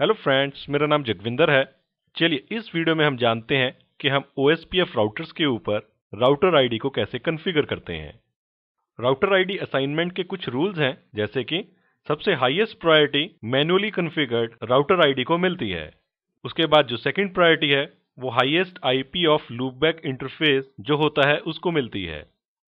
hello friends मेरा नाम जगविंदर है चलिए इस वीडियो में हम जानते हैं कि हम ओ राउटर्स के ऊपर राउटर आईडी को कैसे कन्फिगर करते हैं राउटर आईडी असाइनमेंट के कुछ रूल्स हैं जैसे कि सबसे highest priority manually configured router ID को मिलती है उसके बाद जो सेकेंड प्रायोरिटी है वो I P of loopback interface जो होता है उसको मिलती है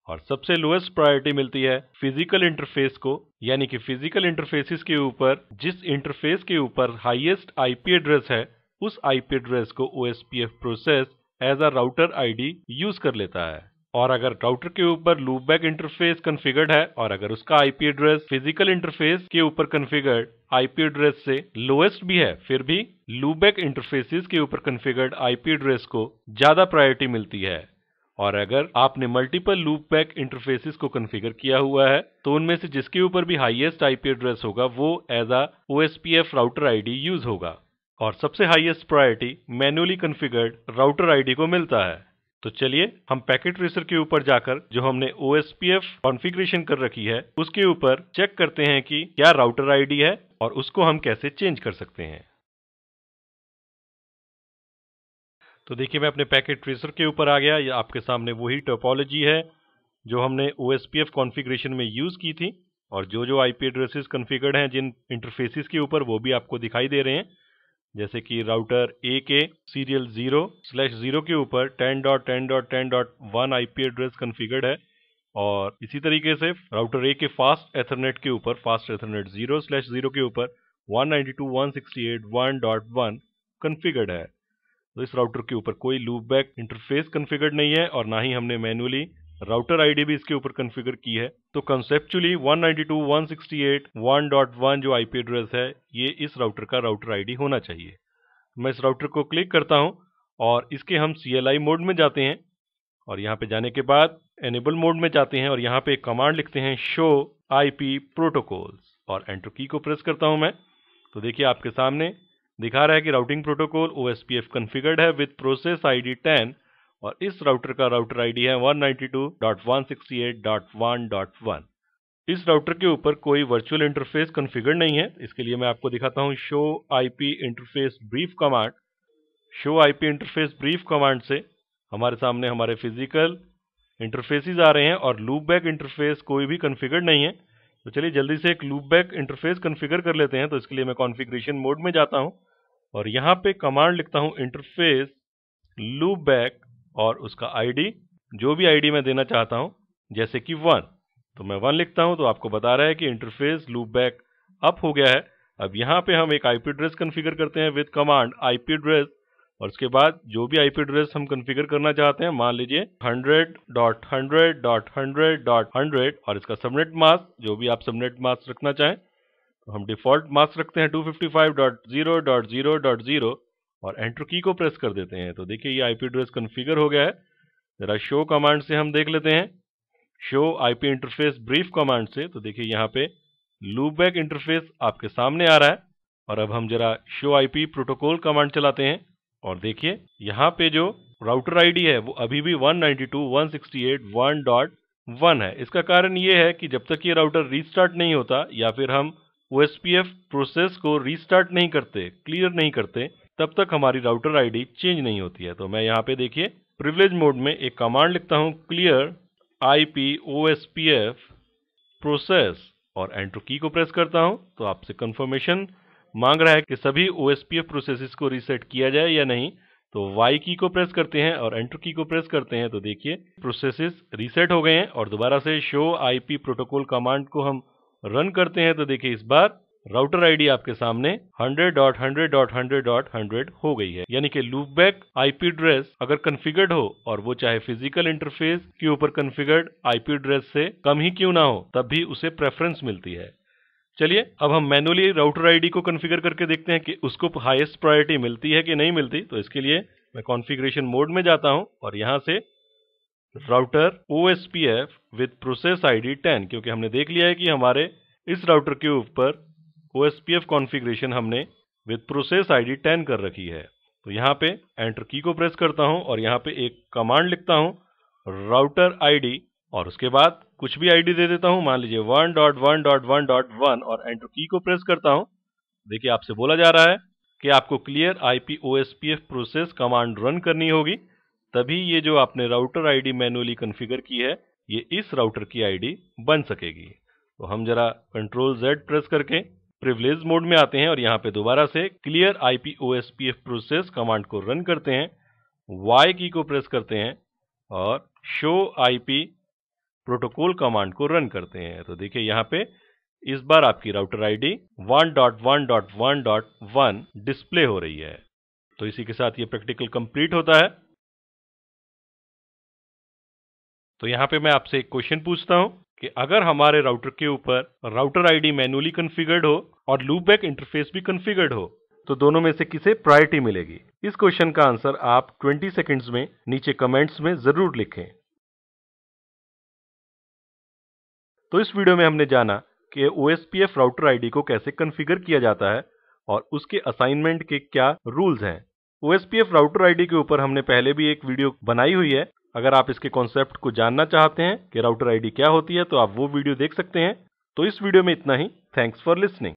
और सबसे लोएस्ट प्रायोरिटी मिलती है फिजिकल इंटरफेस को यानी कि फिजिकल इंटरफेसिस के ऊपर जिस इंटरफेस के ऊपर हाईएस्ट आईपी एड्रेस है उस आईपी एड्रेस को OSPF process as a router ID use कर लेता है और अगर राउटर के ऊपर लूपबैक इंटरफेस कन्फिगर्ड है और अगर उसका आईपी एड्रेस फिजिकल इंटरफेस के ऊपर कन्फिगर्ड आईपी एड्रेस से लोएस्ट भी है फिर भी लूबैक इंटरफेसिस के ऊपर कन्फिगर्ड आईपी एड्रेस को ज्यादा प्रायोरिटी मिलती है और अगर आपने मल्टीपल लूप बैक इंटरफेसिस को कॉन्फ़िगर किया हुआ है तो उनमें से जिसके ऊपर भी हाईएस्ट आईपी एड्रेस होगा वो as a F router ID use होगा और सबसे highest priority manually configured router ID को मिलता है तो चलिए हम पैकेट रेसर के ऊपर जाकर जो हमने O S P F configuration कर रखी है उसके ऊपर चेक करते हैं कि क्या राउटर आई है और उसको हम कैसे चेंज कर सकते हैं तो देखिए मैं अपने पैकेट ट्रेसर के ऊपर आ गया ये आपके सामने वही टोपोलॉजी है जो हमने ओ एस पी एफ में यूज़ की थी और जो जो आई पी एड्रेसेस कन्फिगर्ड हैं जिन इंटरफेसिस के ऊपर वो भी आपको दिखाई दे रहे हैं जैसे कि राउटर ए के सीरियल जीरो स्लैश जीरो के ऊपर ten dot ten dot ten dot one I P address configured है और इसी तरीके से राउटर ए के फास्ट एथरनेट के ऊपर fast Ethernet zero slash zero के ऊपर one ninety two one sixty eight one dot one configured है तो इस राउटर के ऊपर कोई लूपबैक इंटरफेस कन्फिगर्ड नहीं है और ना ही हमने मैनुअली राउटर आईडी भी इसके ऊपर कन्फिगर की है तो कंसेप्चुअली 192.168.1.1 जो आईपी एड्रेस है ये इस राउटर का राउटर आईडी होना चाहिए मैं इस राउटर को क्लिक करता हूँ और इसके हम सी मोड में जाते हैं और यहाँ पे जाने के बाद एनेबल मोड में जाते हैं और यहाँ पे एक कमांड लिखते हैं शो आईपी प्रोटोकॉल्स और एंट्रो की को प्रेस करता हूँ मैं तो देखिए आपके सामने दिखा रहा है कि routing protocol O S P F configured है with process I D ten और इस राउटर का राउटर आईडी है 192.168.1.1 इस राउटर के ऊपर कोई वर्चुअल इंटरफेस कन्फिगर्ड नहीं है इसके लिए मैं आपको दिखाता हूँ show IP interface brief command show IP interface brief command से हमारे सामने हमारे फिजिकल इंटरफेसिस आ रहे हैं और लूप बैक इंटरफेस कोई भी कन्फिगर्ड नहीं है तो चलिए जल्दी से एक लूप बैक इंटरफेस कॉन्फ़िगर कर लेते हैं तो इसके लिए मैं कॉन्फ़िगरेशन मोड में जाता हूँ और यहाँ पे कमांड लिखता हूँ इंटरफेस लूप बैक और उसका आईडी जो भी आईडी मैं देना चाहता हूं जैसे कि वन तो मैं वन लिखता हूँ तो आपको बता रहा है कि इंटरफेस लूप बैक अप हो गया है अब यहाँ पे हम एक आईपी एड्रेस कन्फिगर करते हैं विद कमांड आईपी एड्रेस और उसके बाद जो भी आईपी एड्रेस हम कन्फिगर करना चाहते हैं मान लीजिए hundred dot hundred dot hundred dot hundred और इसका सबनेट मास्क जो भी आप सबनेट मास्क रखना चाहें हम डिफॉल्ट मास्क रखते हैं 255.0.0.0 और एंटर की को प्रेस कर देते हैं तो देखिए ये आईपी एड्रेस कन्फिगर हो गया है जरा शो कमांड से हम देख लेते हैं show IP interface brief command से तो देखिए यहाँ पे लूपबैक इंटरफेस आपके सामने आ रहा है और अब हम जरा शो आईपी प्रोटोकॉल कमांड चलाते हैं और देखिए यहाँ पे जो राउटर आईडी है वो अभी भी 192.168.1.1 है इसका कारण ये है कि जब तक ये राउटर रीस्टार्ट नहीं होता या फिर हम ओ प्रोसेस को रीस्टार्ट नहीं करते क्लियर नहीं करते तब तक हमारी राउटर आईडी चेंज नहीं होती है तो मैं यहाँ पे देखिए प्रिविलेज मोड में एक कमांड लिखता हूँ clear I P O S P F process और एंट्रो की को प्रेस करता हूँ तो आपसे कंफर्मेशन मांग रहा है कि सभी O S P F process को रीसेट किया जाए या नहीं तो Y की को प्रेस करते हैं और एंटर की को प्रेस करते हैं तो देखिए प्रोसेसेस रीसेट हो गए हैं और दोबारा से शो पी प्रोटोकॉल कमांड को हम रन करते हैं तो देखिए इस बार राउटर आईडी आपके सामने 100.100.100.100 हो गई है यानी कि लूपबैक आईपी ड्रेस अगर कन्फिगर्ड हो और वो चाहे फिजिकल इंटरफेस के ऊपर कन्फिगर्ड आईपी ड्रेस से कम ही क्यों ना हो तब भी उसे प्रेफरेंस मिलती है चलिए अब हम मैनुअली राउटर आईडी को कन्फिगर करके देखते हैं कि उसको हाइस्ट प्रायोरिटी मिलती है कि नहीं मिलती तो इसके लिए मैं कॉन्फिग्रेशन मोड में जाता हूं और यहां से router O S P F with process I D ten क्योंकि हमने देख लिया है कि हमारे इस राउटर के ऊपर O S P F configuration हमने with process I D ten कर रखी है तो यहाँ पे एंटर की को प्रेस करता हूँ और यहाँ पे एक कमांड लिखता हूँ राउटर आई डी और उसके बाद कुछ भी आईडी दे देता हूँ मान लीजिए one dot one dot one dot one और एंटर की को प्रेस करता हूँ देखिए आपसे बोला जा रहा है कि आपको clear I P O S P F process command run करनी होगी तभी ये जो आपने राउटर आईडी मैनुअली कॉन्फ़िगर की है ये इस राउटर की आईडी बन सकेगी तो हम जरा कंट्रोल जेड प्रेस करके प्रिविलेज मोड में आते हैं और यहाँ पे दोबारा से क्लियर आईपीओएसपीएफ प्रोसेस कमांड को रन करते हैं वाई की को प्रेस करते हैं और शो पी प्रोटोकॉल कमांड को रन करते हैं तो देखिए यहाँ पे इस बार आपकी राउटर आईडी 1.1.1.1 डिस्प्ले हो रही है तो इसी के साथ ये प्रैक्टिकल कंप्लीट होता है तो यहाँ पे मैं आपसे एक क्वेश्चन पूछता हूँ कि अगर हमारे राउटर के ऊपर राउटर आईडी मैनुअली कन्फिगर्ड हो और लूपबैक इंटरफेस भी कन्फिगर्ड हो तो दोनों में से किसे प्रायोरिटी मिलेगी इस क्वेश्चन का आंसर आप 20 सेकंड्स में नीचे कमेंट्स में जरूर लिखें तो इस वीडियो में हमने जाना कि ओएसपीएफ राउटर आईडी को कैसे कन्फिगर किया जाता है और उसके असाइनमेंट के क्या रूल्स हैं ओएसपीएफ राउटर आईडी के ऊपर हमने पहले भी एक वीडियो बनाई हुई है अगर आप इसके कॉन्सेप्ट को जानना चाहते हैं कि राउटर आईडी क्या होती है तो आप वो वीडियो देख सकते हैं तो इस वीडियो में इतना ही थैंक्स फॉर लिसनिंग